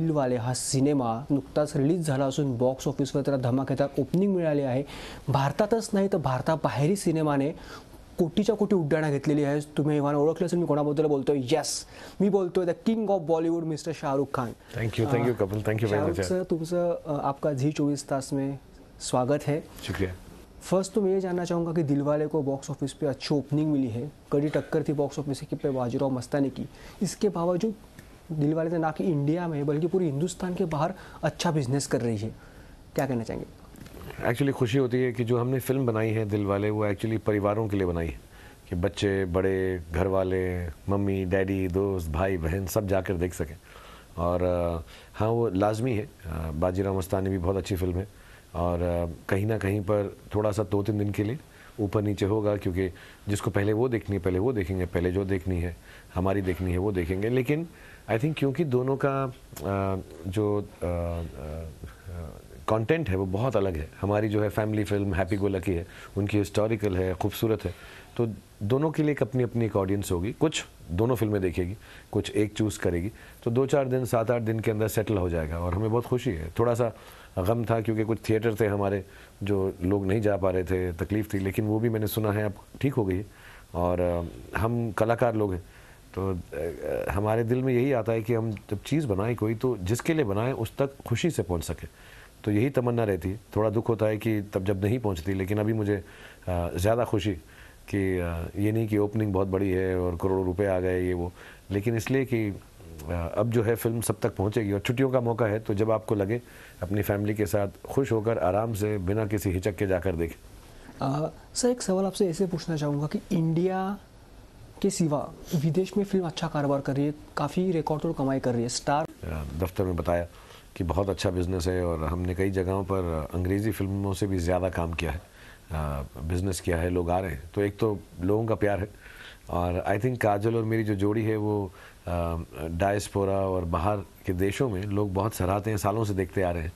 दिलवाले हा सिनेमा नुकताच रिलीज झाला असून बॉक्स ऑफिसवर त्याला धमाकेदार ओपनिंग मिळाली आहे भारतातच नाही तर भारताबाहेरही सिनेमाने कोटीच्या कोटी उड्डाणं घेतलेली आहे तुम्ही मला ओळखलं असेल मी कोणाबद्दल बोलतोय येस मी बोलतोय the king of Bollywood mister Shahrukh Khan thank you thank you Kapil thank you sir तुमचं आपका झी चोवीस तास में स्वागत है शुक्रिया फर्स्ट तो मैं ये जानना चाहूँगा कि दिलवाले को बॉक्स ऑफिस पे अच्छी ओपनिंग मिली है कड़ी टक्कर थी बॉक्स ऑफिस की पे बाजीराव मस्तानी की इसके बावजूद दिल वाले से ना कि इंडिया में बल्कि पूरे हिंदुस्तान के बाहर अच्छा बिजनेस कर रही है क्या कहना चाहेंगे एक्चुअली खुशी होती है कि जो हमने फिल्म बनाई है दिल वाले वो एक्चुअली परिवारों के लिए बनाई है कि बच्चे बड़े घर वाले मम्मी डैडी दोस्त भाई बहन सब जाकर देख सकें और हाँ वो लाजमी है बाजीराव मस्तानी भी बहुत अच्छी फिल्म है और कहीं ना कहीं पर थोड़ा सा दो तीन दिन के लिए ऊपर नीचे होगा क्योंकि जिसको पहले वो देखनी है पहले वो देखेंगे पहले जो देखनी है हमारी देखनी है वो देखेंगे लेकिन आई थिंक क्योंकि दोनों का जो कंटेंट है वो बहुत अलग है हमारी जो है family film happy go lucky है उनकी हिस्टोरिकल है खूबसूरत है तो दोनों के लिए एक अपनी अपनी एक ऑडियंस होगी कुछ दोनों फिल्में देखेगी कुछ एक चूज़ करेगी तो दो चार दिन सात आठ दिन के अंदर सेटल हो जाएगा और हमें बहुत खुशी है थोड़ा सा गम था क्योंकि कुछ थिएटर थे हमारे जो लोग नहीं जा पा रहे थे तकलीफ़ थी लेकिन वो भी मैंने सुना है अब ठीक हो गई और हम कलाकार लोग हैं तो हमारे दिल में यही आता है कि हम जब चीज़ बनाएं कोई तो जिसके लिए बनाएं उस तक खुशी से पहुंच सके तो यही तमन्ना रहती है थोड़ा दुख होता है कि तब जब नहीं पहुंचती लेकिन अभी मुझे ज़्यादा खुशी कि ये नहीं कि ओपनिंग बहुत बड़ी है और करोड़ों रुपए आ गए ये वो लेकिन इसलिए कि अब जो है फिल्म सब तक पहुँचेगी और छुट्टियों का मौका है तो जब आपको लगे अपनी फैमिली के साथ खुश होकर आराम से बिना किसी हिचक के जाकर देखें सर एक सवाल आपसे ऐसे पूछना चाहूँगा कि इंडिया के सिवा विदेश में फिल्म अच्छा कारोबार कर रही है काफ़ी रिकॉर्ड तोड़ कमाई कर रही है स्टार दफ्तर में बताया कि बहुत अच्छा बिज़नेस है और हमने कई जगहों पर अंग्रेज़ी फिल्मों से भी ज़्यादा काम किया है बिज़नेस किया है लोग आ रहे हैं तो एक तो लोगों का प्यार है और आई थिंक काजल और मेरी जो जोड़ी है वो डायस्पोरा और बाहर के देशों में लोग बहुत सराहते हैं सालों से देखते आ रहे हैं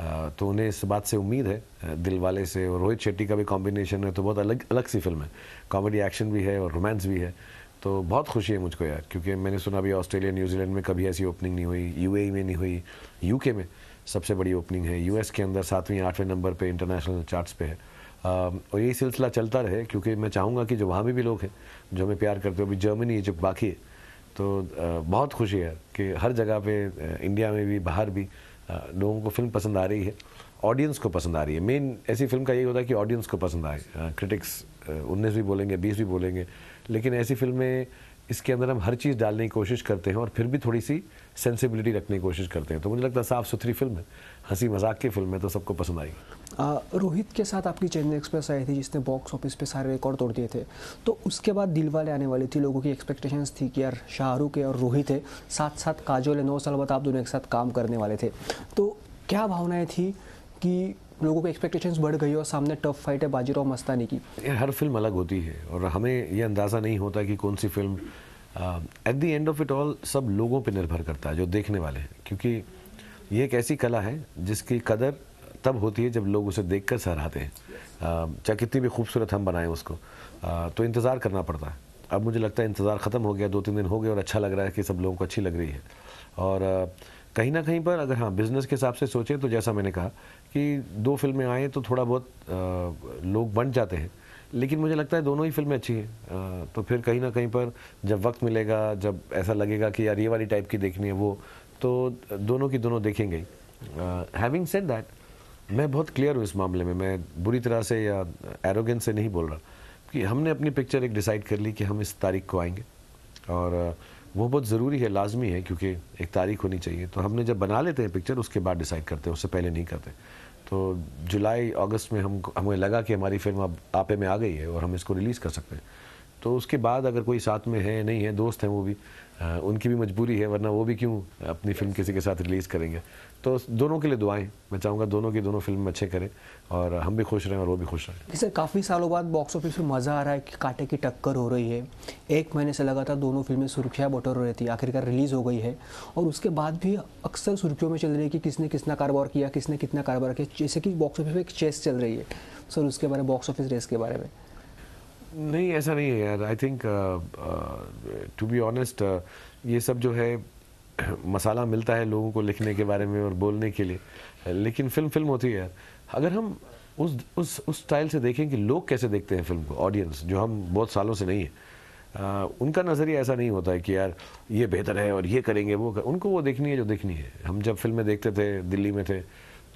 तो उन्हें इस बात से उम्मीद है दिल वाले से और रोहित शेट्टी का भी कॉम्बिनेशन है तो बहुत अलग अलग सी फिल्म है कॉमेडी एक्शन भी है और रोमांस भी है तो बहुत खुशी है मुझको यार क्योंकि मैंने सुना अभी ऑस्ट्रेलिया न्यूजीलैंड में कभी ऐसी ओपनिंग नहीं हुई यू e में नहीं हुई यू में सबसे बड़ी ओपनिंग है यू के अंदर सातवीं आठवें नंबर पर इंटरनेशनल चार्ट्स पे है और यही सिलसिला चलता रहे क्योंकि मैं चाहूँगा कि जो वहाँ भी, भी लोग हैं जो हमें प्यार करते हो अभी जर्मनी जो बाकी है तो बहुत खुशी है कि हर जगह पे इंडिया में भी बाहर भी हाँ, लोगों को फिल्म पसंद आ रही है ऑडियंस को पसंद आ रही है मेन ऐसी फिल्म का यही होता है कि ऑडियंस को पसंद आए क्रिटिक्स हाँ, उन्नीस भी बोलेंगे बीस भी बोलेंगे लेकिन ऐसी फिल्में इसके अंदर हम हर चीज़ डालने की कोशिश करते हैं और फिर भी थोड़ी सी सेंसिबिलिटी रखने की कोशिश करते हैं तो मुझे लगता है साफ़ सुथरी फिल्म है हंसी मजाक की फिल्म है तो सबको पसंद आएगी रोहित के साथ आपकी चेन्नई एक्सप्रेस आई थी जिसने बॉक्स ऑफिस पे सारे रिकॉर्ड तोड़ दिए थे तो उसके बाद दिलवाले आने वाली थी लोगों की एक्सपेक्टेशंस थी कि यार शाहरुख है और रोहित है साथ साथ काजोल है नौ साल बाद आप दोनों एक साथ काम करने वाले थे तो क्या भावनाएँ थी कि लोगों की एक्सपेक्टेशंस बढ़ गई और सामने टफ फाइट है बाजीराव मस्तानी की हर फिल्म अलग होती है और हमें ये अंदाज़ा नहीं होता कि कौन सी film at the end of it all सब लोगों पर निर्भर करता है जो देखने वाले हैं क्योंकि ये एक ऐसी कला है जिसकी कदर तब होती है जब लोग उसे देख कर सहराते हैं चाहे कितनी भी खूबसूरत हम बनाएं उसको तो इंतज़ार करना पड़ता है अब मुझे लगता है इंतज़ार ख़त्म हो गया दो तीन दिन हो गए और अच्छा लग रहा है कि सब लोगों को अच्छी लग रही है और कहीं ना कहीं पर अगर हाँ बिज़नेस के हिसाब से सोचें तो जैसा मैंने कहा कि दो फिल्में आएँ तो थोड़ा बहुत लोग बंट जाते हैं लेकिन मुझे लगता है दोनों ही फिल्में अच्छी हैं तो फिर कहीं ना कहीं पर जब वक्त मिलेगा जब ऐसा लगेगा कि यार ये वाली टाइप की देखनी है वो तो दोनों की दोनों देखेंगे हैविंग सेड दैट मैं बहुत क्लियर हूँ इस मामले में मैं बुरी तरह से या एरोगेंस से नहीं बोल रहा कि हमने अपनी पिक्चर एक डिसाइड कर ली कि हम इस तारीख को आएंगे और वो बहुत ज़रूरी है लाजमी है क्योंकि एक तारीख होनी चाहिए तो हमने जब बना लेते हैं पिक्चर उसके बाद डिसाइड करते हैं उससे पहले नहीं करते तो जुलाई अगस्त में हम हमें लगा कि हमारी फिल्म अब आपे में आ गई है और हम इसको रिलीज़ कर सकते हैं तो उसके बाद अगर कोई साथ में है नहीं है दोस्त हैं वो भी उनकी भी मजबूरी है वरना वो भी क्यों अपनी फिल्म किसी के साथ रिलीज़ करेंगे तो दोनों के लिए दुआएं मैं चाहूँगा दोनों की दोनों फिल्म अच्छे करें और हम भी खुश रहें और वो भी खुश रहें सर काफ़ी सालों बाद बॉक्स ऑफिस में मज़ा आ रहा है कि कांटे की टक्कर हो रही है एक महीने से लगातार दोनों फिल्में सुर्खियाँ बटोर रही थी आखिरकार रिलीज़ हो गई है और उसके बाद भी अक्सर सुर्खियों में चल रही है कि किसने कितना कारोबार किया किसने कितना कारोबार किया जैसे कि बॉक्स ऑफिस में एक चेस चल रही है सर उसके बारे में बॉक्स ऑफिस रेस के बारे में नहीं ऐसा नहीं है यार I think to be honest ये सब जो है मसाला मिलता है लोगों को लिखने के बारे में और बोलने के लिए लेकिन फिल्म फिल्म होती है यार अगर हम उस उस उस स्टाइल से देखें कि लोग कैसे देखते हैं फिल्म को ऑडियंस जो हम बहुत सालों से नहीं है आ, uh, उनका नज़रिया ऐसा नहीं होता है कि यार ये बेहतर है और ये करेंगे वो कर, उनको वो देखनी है जो देखनी है हम जब फिल्में देखते थे दिल्ली में थे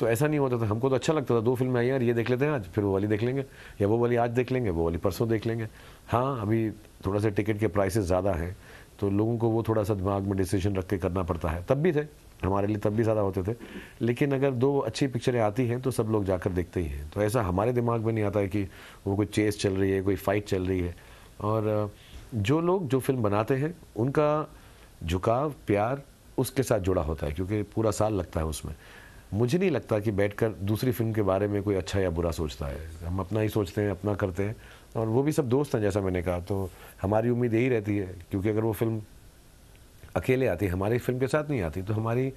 तो ऐसा नहीं होता था हमको तो अच्छा लगता था दो फिल्में आई यार ये देख लेते हैं आज फिर वो वाली देख लेंगे या वो वाली आज देख लेंगे वो वाली परसों देख लेंगे हाँ अभी थोड़ा सा टिकट के प्राइसेस ज़्यादा हैं तो लोगों को वो थोड़ा सा दिमाग में डिसीजन रख के करना पड़ता है तब भी थे हमारे लिए तब भी ज़्यादा होते थे लेकिन अगर दो अच्छी पिक्चरें आती हैं तो सब लोग जाकर देखते ही हैं तो ऐसा हमारे दिमाग में नहीं आता है कि वो कोई चेस चल रही है कोई फाइट चल रही है और जो लोग जो फिल्म बनाते हैं उनका झुकाव प्यार उसके साथ जुड़ा होता है क्योंकि पूरा साल लगता है उसमें मुझे नहीं लगता कि बैठकर दूसरी फिल्म के बारे में कोई अच्छा या बुरा सोचता है हम अपना ही सोचते हैं अपना करते हैं और वो भी सब दोस्त हैं जैसा मैंने कहा तो हमारी उम्मीद यही रहती है क्योंकि अगर वो फिल्म अकेले आती हमारी फिल्म के साथ नहीं आती तो हमारी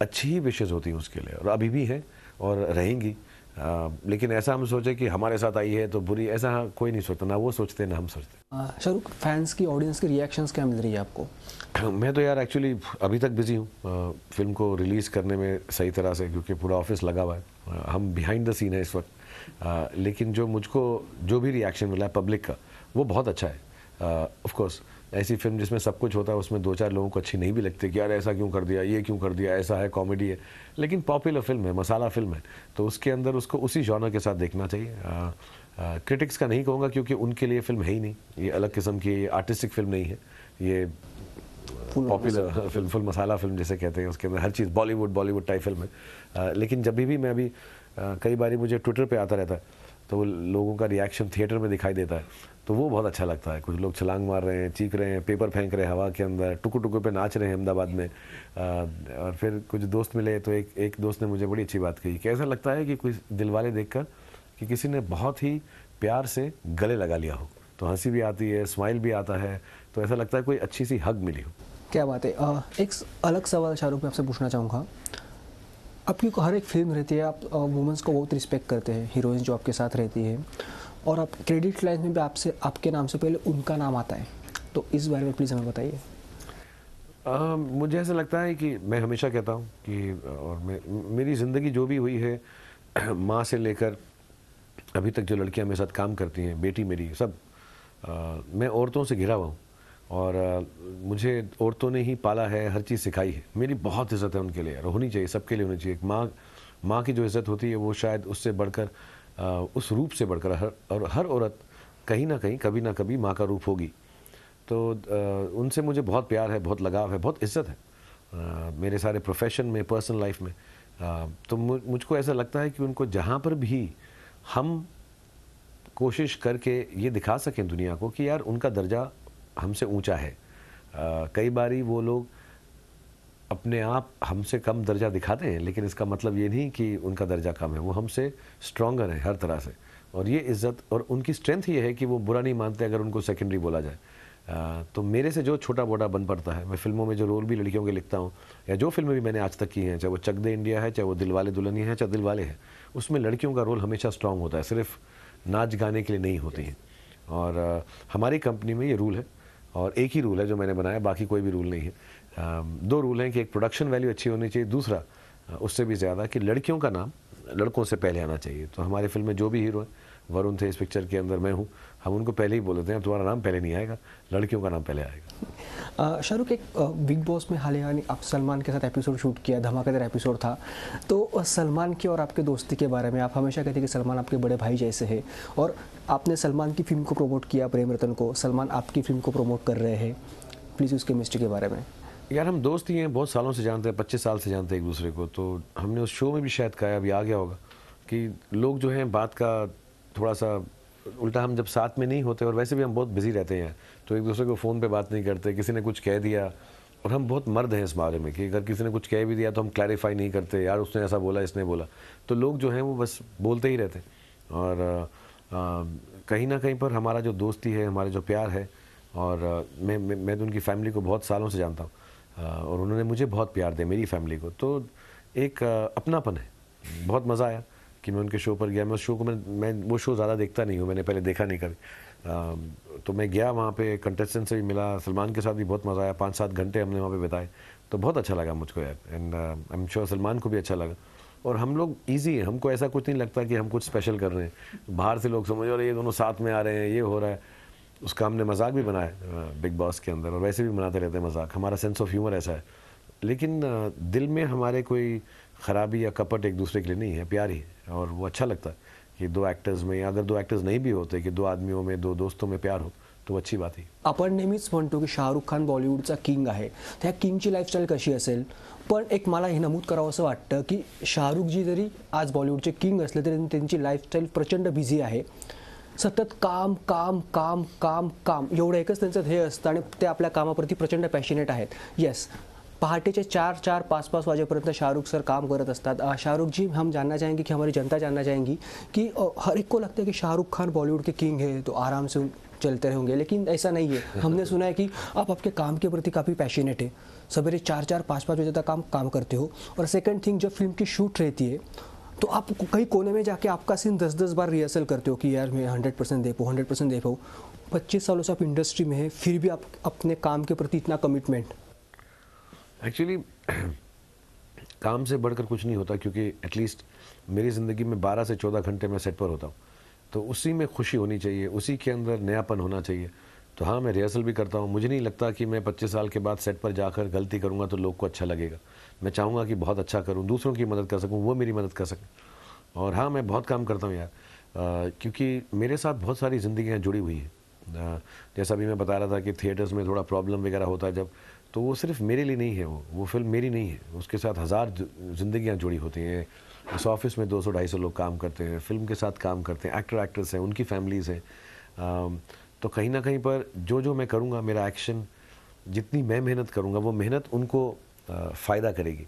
अच्छी ही विशेज़ होती हैं उसके लिए और अभी भी हैं और रहेंगी लेकिन ऐसा हम सोचे कि हमारे साथ आई है तो बुरी ऐसा हाँ, कोई नहीं सोचता ना वो सोचते ना हम सोचते शाहरुख फैंस की ऑडियंस की रिएक्शन क्या मिल रही है आपको मैं तो यार एक्चुअली अभी तक बिजी हूँ फिल्म को रिलीज़ करने में सही तरह से क्योंकि पूरा ऑफिस लगा हुआ है हम बिहाइंड द सीन है इस वक्त लेकिन जो मुझको जो भी रिएक्शन मिला है पब्लिक का वो बहुत अच्छा है ऑफकोर्स कोर्स ऐसी फिल्म जिसमें सब कुछ होता है उसमें दो चार लोगों को अच्छी नहीं भी लगती कि यार ऐसा क्यों कर दिया ये क्यों कर दिया ऐसा है कॉमेडी है लेकिन पॉपुलर फिल्म है मसाला फिल्म है तो उसके अंदर उसको उसी जॉनर के साथ देखना चाहिए क्रिटिक्स का नहीं कहूँगा क्योंकि उनके लिए फिल्म है ही नहीं ये अलग किस्म की ये आर्टिस्टिक फिल्म नहीं है ये popular film full masala film जैसे कहते हैं उसके अंदर हर चीज़ बॉलीवुड बॉलीवुड टाइप फिल्म है लेकिन जब भी मैं अभी कई बार मुझे ट्विटर पर आता रहता है तो लोगों का रिएक्शन थिएटर में दिखाई देता है तो वो बहुत अच्छा लगता है कुछ लोग छलांग मार रहे हैं चीख रहे हैं पेपर फेंक रहे हैं हवा के अंदर टुकु टुकु पे नाच रहे हैं अहमदाबाद में आ, और फिर कुछ दोस्त मिले तो एक एक दोस्त ने मुझे बड़ी अच्छी बात कही कि ऐसा लगता है कि कुछ दिलवाले देखकर कि किसी ने बहुत ही प्यार से गले लगा लिया हो तो हंसी भी आती है स्माइल भी आता है तो ऐसा लगता है कोई अच्छी सी हक मिली हो क्या बात है आ, एक अलग सवाल शाहरुख मैं आपसे पूछना चाहूँगा आपकी हर एक फिल्म रहती है आप वुमेंस को बहुत रिस्पेक्ट करते हैं हीरोइन जो आपके साथ रहती है और आप क्रेडिट लाइन में भी आपसे आपके नाम से पहले उनका नाम आता है तो इस बारे में प्लीज़ हमें बताइए मुझे ऐसा लगता है कि मैं हमेशा कहता हूँ कि और मैं मेरी ज़िंदगी जो भी हुई है माँ से लेकर अभी तक जो लड़कियाँ मेरे साथ काम करती हैं बेटी मेरी सब आ, मैं औरतों से घिरा हुआ हूँ और आ, मुझे औरतों ने ही पाला है हर चीज़ सिखाई है मेरी बहुत इज्जत है उनके लिए और होनी चाहिए सबके लिए होनी चाहिए माँ माँ की जो इज्जत होती है वो शायद उससे बढ़कर उस रूप से बढ़कर हर और हर औरत कहीं ना कहीं कभी ना कभी माँ का रूप होगी तो उनसे मुझे बहुत प्यार है बहुत लगाव है बहुत इज्जत है मेरे सारे प्रोफेशन में पर्सनल लाइफ में तो मुझको ऐसा लगता है कि उनको जहाँ पर भी हम कोशिश करके ये दिखा सकें दुनिया को कि यार उनका दर्जा हमसे ऊंचा है कई बारी वो लोग अपने आप हमसे कम दर्जा दिखाते हैं लेकिन इसका मतलब ये नहीं कि उनका दर्जा कम है वो हमसे स्ट्रॉगर है हर तरह से और ये इज्जत और उनकी स्ट्रेंथ ये है कि वो बुरा नहीं मानते अगर उनको सेकेंडरी बोला जाए आ, तो मेरे से जो छोटा मोटा बन पड़ता है मैं फिल्मों में जो रोल भी लड़कियों के लिखता हूँ या जो फिल्में भी मैंने आज तक की हैं चाहे वो चक दे इंडिया है चाहे वो दिलवाले दुल्हनिया है चाहे दिलवाले हैं उसमें लड़कियों का रोल हमेशा स्ट्रांग होता है सिर्फ नाच गाने के लिए नहीं होती हैं और हमारी कंपनी में ये रूल है और एक ही रूल है जो मैंने बनाया बाकी कोई भी रूल नहीं है दो रूल हैं कि एक प्रोडक्शन वैल्यू अच्छी होनी चाहिए दूसरा उससे भी ज़्यादा कि लड़कियों का नाम लड़कों से पहले आना चाहिए तो हमारे फिल्म में जो भी हीरो हैं वरुण थे इस पिक्चर के अंदर मैं हूँ हम उनको पहले ही बोल देते हैं तुम्हारा नाम पहले नहीं आएगा लड़कियों का नाम पहले आएगा शाहरुख एक बिग बॉस में हाल ही आप सलमान के साथ एपिसोड शूट किया धमाकेदार एपिसोड था तो सलमान की और आपके दोस्ती के बारे में आप हमेशा कहते हैं कि सलमान आपके बड़े भाई जैसे हैं और आपने सलमान की फिल्म को प्रमोट किया प्रेम रतन को सलमान आपकी फिल्म को प्रमोट कर रहे हैं प्लीज़ उस मिस्ट्री के बारे में यार हम दोस्त ही हैं बहुत सालों से जानते हैं पच्चीस साल से जानते हैं एक दूसरे को तो हमने उस शो में भी शायद कहा अभी आ गया होगा कि लोग जो हैं बात का थोड़ा सा उल्टा हम जब साथ में नहीं होते और वैसे भी हम बहुत बिजी रहते हैं तो एक दूसरे को फ़ोन पे बात नहीं करते किसी ने कुछ कह दिया और हम बहुत मर्द हैं इस बारे में कि अगर किसी ने कुछ कह भी दिया तो हम क्लैरिफाई नहीं करते यार उसने ऐसा बोला इसने बोला तो लोग जो हैं वो बस बोलते ही रहते और कहीं ना कहीं पर हमारा जो दोस्ती है हमारा जो प्यार है और मैं मैं तो उनकी फैमिली को बहुत सालों से जानता हूँ और उन्होंने मुझे बहुत प्यार दिया मेरी फैमिली को तो एक अपनापन है बहुत मज़ा आया कि मैं उनके शो पर गया मैं उस शो को मैं मैं वो शो ज़्यादा देखता नहीं हूँ मैंने पहले देखा नहीं कभी तो मैं गया वहाँ पे कंटेस्टेंट से भी मिला सलमान के साथ भी बहुत मज़ा आया पाँच सात घंटे हमने वहाँ पे बिताए तो बहुत अच्छा लगा मुझको यार and I am sure Salman को भी अच्छा लगा और हम लोग ईजी हैं हमको ऐसा कुछ नहीं लगता कि हम कुछ स्पेशल कर रहे हैं बाहर से लोग समझ रहे ये दोनों साथ में आ रहे हैं ये हो रहा है उसका हमने मजाक भी बनाया बिग बॉस के अंदर और वैसे भी बनाते रहते हैं मजाक हमारा सेंस ऑफ ह्यूमर ऐसा है लेकिन दिल में हमारे कोई ख़राबी या कपट एक दूसरे के लिए नहीं है प्यार ही और वो अच्छा लगता है कि दो एक्टर्स में अगर दो एक्टर्स नहीं भी होते कि दो आदमियों में दो दोस्तों में प्यार हो तो अच्छी बात ही अपन नेहमीच म्हणतो की शाहरुख खान बॉलिवूडचा किंग आहे त्या किंगची लाईफस्टाईल कशी असेल पण एक मला हे नमूद करावं असं वाटतं की शाहरुखजी जरी आज बॉलिवूडचे किंग असले तरी त्यांची लाईफस्टाईल प्रचंड बिझी आहे सतत काम काम काम काम काम एवढं एकच त्यांचं ध्येय असतं आणि ते आपल्या कामाप्रती प्रचंड पॅशनेट आहेत येस पहाटेचे चार चार पाँच पाँच बजेपर्यंत शाहरुख सर काम करत असतात शाहरुख जी हम जानना चाहेंगे कि हमारी जनता जानना चाहेंगी कि हर एक को लगता है कि शाहरुख खान बॉलीवुड के किंग है तो आराम से चलते रहेंगे लेकिन ऐसा नहीं है हमने सुना है कि आप आपके काम के प्रति काफ़ी पैशनेट है सवेरे चार चार पाँच पाँच बजे तक काम काम करते हो और सेकंड थिंग जब फिल्म की शूट रहती है तो आप कहीं कोने में जाके आपका सीन दस दस बार रिहर्सल करते हो कि यार मैं हंड्रेड परसेंट दे पाऊँ हंड्रेड परसेंट दे पाऊँ पच्चीस सालों से आप इंडस्ट्री में है फिर भी आप अपने काम के प्रति इतना कमिटमेंट एक्चुअली काम से बढ़कर कुछ नहीं होता क्योंकि एटलीस्ट मेरी ज़िंदगी में 12 से 14 घंटे मैं सेट पर होता हूँ तो उसी में खुशी होनी चाहिए उसी के अंदर नयापन होना चाहिए तो हाँ मैं रिहर्सल भी करता हूँ मुझे नहीं लगता कि मैं 25 साल के बाद सेट पर जाकर गलती करूँगा तो लोग को अच्छा लगेगा मैं चाहूँगा कि बहुत अच्छा करूँ दूसरों की मदद कर सकूँ वो मेरी मदद कर सकें और हाँ मैं बहुत काम करता हूँ यार आ, क्योंकि मेरे साथ बहुत सारी जिंदगियाँ जुड़ी हुई हैं जैसा अभी मैं बता रहा था कि थिएटर्स में थोड़ा प्रॉब्लम वगैरह होता है जब तो वो सिर्फ मेरे लिए नहीं है वो वो फिल्म मेरी नहीं है उसके साथ हज़ार ज़िंदगियाँ जुड़ी होती हैं इस ऑफिस में 200 250 लोग काम करते हैं फिल्म के साथ काम करते हैं एक्टर एक्ट्रेस हैं उनकी फैमिलीज़ हैं तो कहीं ना कहीं पर जो जो मैं करूँगा मेरा एक्शन जितनी मैं मेहनत करूँगा वो मेहनत उनको फ़ायदा करेगी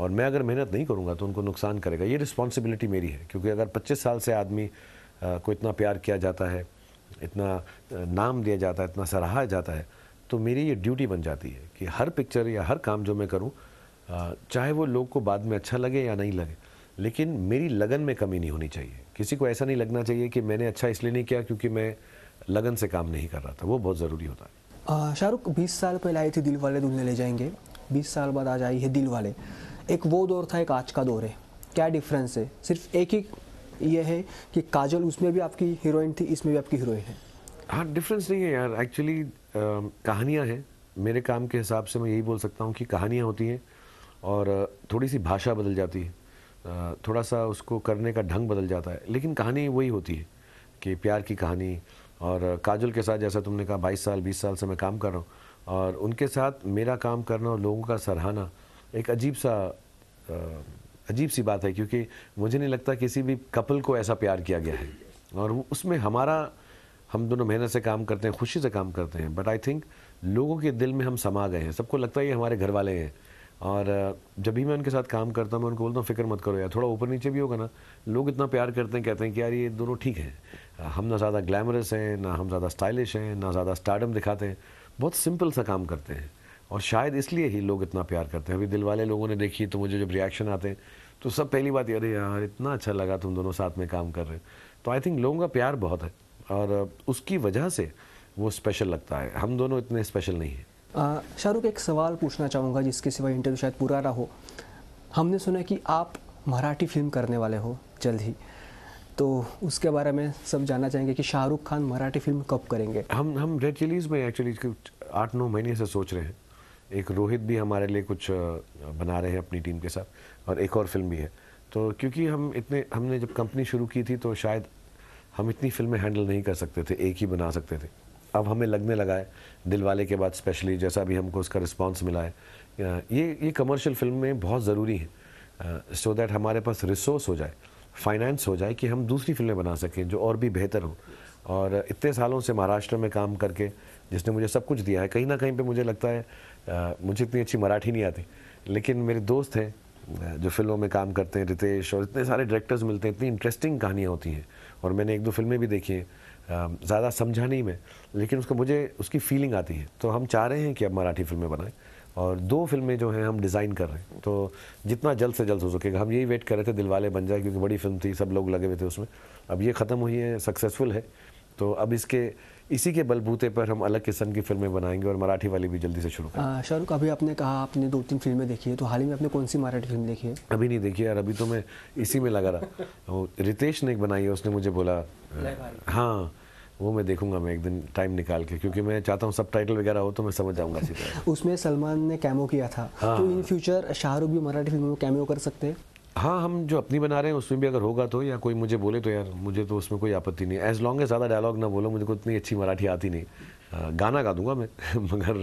और मैं अगर मेहनत नहीं करूँगा तो उनको नुकसान करेगा ये रिस्पॉन्सिबिलिटी मेरी है क्योंकि अगर 25 साल से आदमी को इतना प्यार किया जाता है इतना नाम दिया जाता है इतना सराहा जाता है तो मेरी ये ड्यूटी बन जाती है कि हर पिक्चर या हर काम जो मैं करूँ चाहे वो लोग को बाद में अच्छा लगे या नहीं लगे लेकिन मेरी लगन में कमी नहीं होनी चाहिए किसी को ऐसा नहीं लगना चाहिए कि मैंने अच्छा इसलिए नहीं किया क्योंकि मैं लगन से काम नहीं कर रहा था वो बहुत ज़रूरी होता है शाहरुख बीस साल पहले आई थी दिल वाले दुल्हन ले जाएंगे बीस साल बाद आज आई है दिल वाले एक वो दौर था एक आज का दौर है क्या डिफरेंस है सिर्फ एक ही ये है कि काजल उसमें भी आपकी हीरोइन थी इसमें भी आपकी हीरोइन है हाँ डिफरेंस नहीं है यार एक्चुअली कहानियाँ हैं मेरे काम के हिसाब से मैं यही बोल सकता हूँ कि कहानियाँ होती हैं और थोड़ी सी भाषा बदल जाती है थोड़ा सा उसको करने का ढंग बदल जाता है लेकिन कहानी वही होती है कि प्यार की कहानी और काजल के साथ जैसा तुमने कहा बाईस साल बीस साल से मैं काम कर रहा हूँ और उनके साथ मेरा काम करना और लोगों का सराहना एक अजीब सा अजीब सी बात है क्योंकि मुझे नहीं लगता किसी भी कपल को ऐसा प्यार किया गया है और उसमें हमारा हम दोनों मेहनत से काम करते हैं खुशी से काम करते हैं बट आई थिंक लोगों के दिल में हम समा गए हैं सबको लगता है ये हमारे घर वाले हैं और जब भी मैं उनके साथ काम करता हूँ मैं उनको बोलता हूँ फिक्र मत करो यार थोड़ा ऊपर नीचे भी होगा ना लोग इतना प्यार करते हैं कहते हैं कि यार ये दोनों ठीक हैं हम ना ज़्यादा ग्लैमरस हैं ना हम ज़्यादा स्टाइलिश हैं ना ज़्यादा स्टार्डम दिखाते हैं बहुत सिंपल सा काम करते हैं और शायद इसलिए ही लोग इतना प्यार करते हैं अभी दिल वाले लोगों ने देखी तो मुझे जब रिएक्शन आते हैं तो सब पहली बात अरे यार इतना अच्छा लगा तुम दोनों साथ में काम कर रहे हैं तो आई थिंक लोगों का प्यार बहुत है और उसकी वजह से वो स्पेशल लगता है हम दोनों इतने स्पेशल नहीं हैं शाहरुख एक सवाल पूछना चाहूँगा जिसके सिवा इंटरव्यू शायद पूरा ना हो हमने सुना कि आप मराठी फिल्म करने वाले हो जल्द ही तो उसके बारे में सब जानना चाहेंगे कि शाहरुख खान मराठी फिल्म कब करेंगे हम हम रेड चिलीज़ में एक्चुअली आठ नौ महीने से सोच रहे हैं एक रोहित भी हमारे लिए कुछ बना रहे हैं अपनी टीम के साथ और एक और फिल्म भी है तो क्योंकि हम इतने हमने जब कंपनी शुरू की थी तो शायद हम इतनी फिल्में हैंडल नहीं कर सकते थे एक ही बना सकते थे अब हमें लगने लगा है दिल वाले के बाद स्पेशली जैसा भी हमको उसका रिस्पॉन्स मिला है ये ये कमर्शियल फिल्म में बहुत ज़रूरी है सो दैट हमारे पास रिसोर्स हो जाए फाइनेंस हो जाए कि हम दूसरी फिल्में बना सकें जो और भी बेहतर हों और इतने सालों से महाराष्ट्र में काम करके जिसने मुझे सब कुछ दिया है कहीं ना कहीं पे मुझे लगता है आ, मुझे इतनी अच्छी मराठी नहीं आती लेकिन मेरे दोस्त हैं जो फिल्मों में काम करते हैं रितेश और इतने सारे डायरेक्टर्स मिलते हैं इतनी इंटरेस्टिंग कहानियाँ होती हैं और मैंने एक दो फिल्में भी देखी हैं ज़्यादा समझा नहीं मैं लेकिन उसको मुझे उसकी फीलिंग आती है तो हम चाह रहे हैं कि अब मराठी फिल्में बनाएं और दो फिल्में जो हैं हम डिज़ाइन कर रहे हैं तो जितना जल्द से जल्द हो सकेगा हम यही वेट कर रहे थे दिलवाले बन जाए क्योंकि बड़ी फिल्म थी सब लोग लगे हुए थे उसमें अब ये ख़त्म हुई है सक्सेसफुल है तो अब इसके इसी के बलबूते पर हम अलग किस्म की फिल्में बनाएंगे और मराठी वाली भी जल्दी से शुरू करें शाहरुख अभी आपने कहा आपने दो तीन फिल्में देखी है तो हाल ही में आपने कौन सी मराठी फिल्म देखी है अभी नहीं देखी यार अभी तो मैं इसी में लगा रहा रितेश ने एक बनाई है उसने मुझे बोला हाँ वो मैं देखूंगा मैं एक दिन टाइम निकाल के क्योंकि मैं चाहता हूँ सब टाइटल वगैरह हो तो मैं समझ जाऊंगा उसमें सलमान ने कैमो किया था हाँ, तो इन फ्यूचर हाँ। शाहरुख भी मराठी फिल्मों में कैमो कर सकते हैं हाँ हम जो अपनी बना रहे हैं उसमें भी अगर होगा तो या कोई मुझे बोले तो यार मुझे तो उसमें कोई आपत्ति नहीं एज लॉन्ग एज ज़्यादा डायलॉग ना बोलो मुझे को इतनी अच्छी मराठी आती नहीं गाना गा दूंगा मैं मगर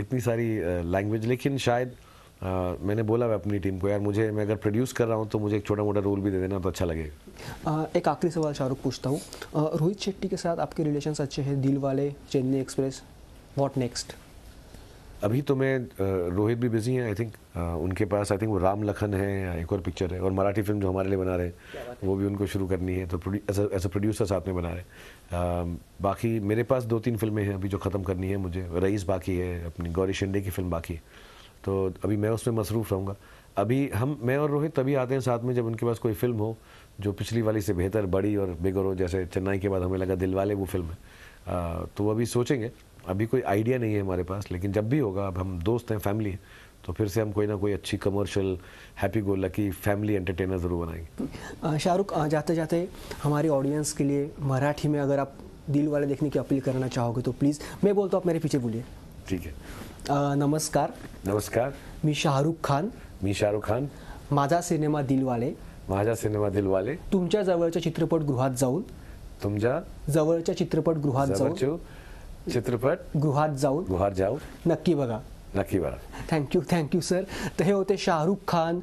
इतनी सारी लैंग्वेज लेकिन शायद आ, मैंने बोला मैं अपनी टीम को यार मुझे मैं अगर प्रोड्यूस कर रहा हूँ तो मुझे एक छोटा मोटा रोल भी दे देना तो अच्छा लगेगा एक आखिरी सवाल शाहरुख पूछता हूँ रोहित शेट्टी के साथ आपके रिलेशन अच्छे हैं दिल वाले चेन्नई एक्सप्रेस वॉट नेक्स्ट अभी तो मैं रोहित भी बिजी हैं आई थिंक उनके पास आई थिंक वो राम लखन है एक और पिक्चर है और मराठी फिल्म जो हमारे लिए बना रहे हैं वो भी उनको शुरू करनी है तो एज अ प्रोड्यूसर साथ में बना रहे हैं बाकी मेरे पास दो तीन फिल्में हैं अभी जो ख़त्म करनी है मुझे रईस बाकी है अपनी गौरी शिंदे की फिल्म बाकी है तो अभी मैं उसमें मसरूफ़ रहूँगा अभी हम मैं और रोहित तभी आते हैं साथ में जब उनके पास कोई फिल्म हो जो पिछली वाली से बेहतर बड़ी और बिगर हो जैसे चेन्नई के बाद हमें लगा दिल वाले वो फिल्म है आ, तो अभी सोचेंगे अभी कोई आइडिया नहीं है हमारे पास लेकिन जब भी होगा अब हम दोस्त हैं फैमिली हैं तो फिर से हम कोई ना कोई अच्छी commercial happy go lucky family entertainer ज़रूर बनाएंगे शाहरुख जाते जाते हमारे ऑडियंस के लिए मराठी में अगर आप दिल वाले देखने की अपील करना चाहोगे तो प्लीज़ मैं बोलता हूँ आप मेरे पीछे बोलिए ठीक आहे नमस्कार नमस्कार मी शाहरुख खान मी शाहरुख खान माझा सिनेमा दिलवाले माझा सिनेमा दिलवाले तुमच्या जवळच्या चित्रपट गृहात जाऊन तुमच्या जवळच्या गृहात जाऊ चित्रपट गृहात जाऊन गृहात जाऊ नक्की बघा नक्की बघा थँक्यू थँक्यू सर तर हे होते शाहरुख खान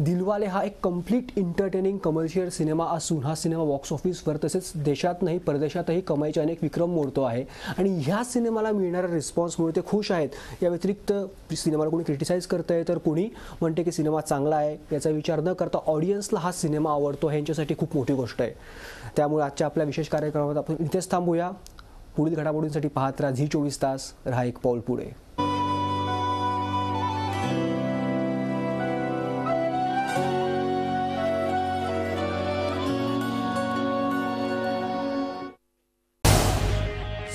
दिलवाले हा एक कम्प्लीट एंटरटेनिंग कमर्शियल सिनेमा असून हा सिनेमा बॉक्स ऑफिसवर तसेच देशात नाही परदेशातही कमाईचे अनेक विक्रम मोडतो आहे आणि ह्या सिनेमाला मिळणाऱ्या रिस्पॉन्समुळे ते खुश आहेत या व्यतिरिक्त सिनेमाला कोणी क्रिटिसाईज करतंय आहे तर कोणी म्हणते की सिनेमा चांगला आहे याचा विचार न करता ऑडियन्सला हा सिनेमा आवडतो ह्यांच्यासाठी खूप मोठी गोष्ट आहे त्यामुळे आजच्या आपल्या विशेष कार्यक्रमात आपण इथेच थांबूया पुढील घडामोडींसाठी पाहत राहा झी चोवीस तास राहा एक पाऊल पुढे